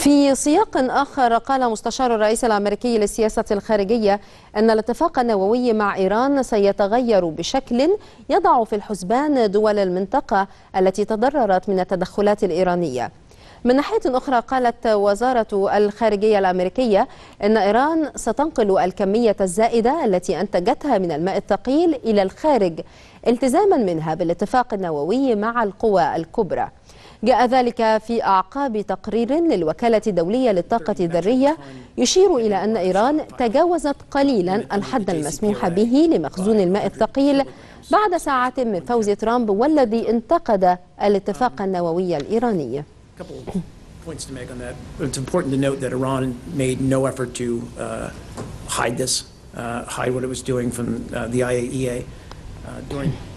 في سياق آخر قال مستشار الرئيس الأمريكي للسياسة الخارجية أن الاتفاق النووي مع إيران سيتغير بشكل يضع في الحسبان دول المنطقة التي تضررت من التدخلات الإيرانية من ناحية أخرى قالت وزارة الخارجية الأمريكية أن إيران ستنقل الكمية الزائدة التي أنتجتها من الماء الثقيل إلى الخارج التزاما منها بالاتفاق النووي مع القوى الكبرى جاء ذلك في أعقاب تقرير للوكالة الدولية للطاقة الذرية يشير إلى أن إيران تجاوزت قليلا الحد المسموح به لمخزون الماء الثقيل بعد ساعات من فوز ترامب والذي انتقد الاتفاق النووي الإيراني points to make on that. It's important to note that Iran made no effort to uh, hide this, uh, hide what it was doing from uh, the IAEA e uh, during.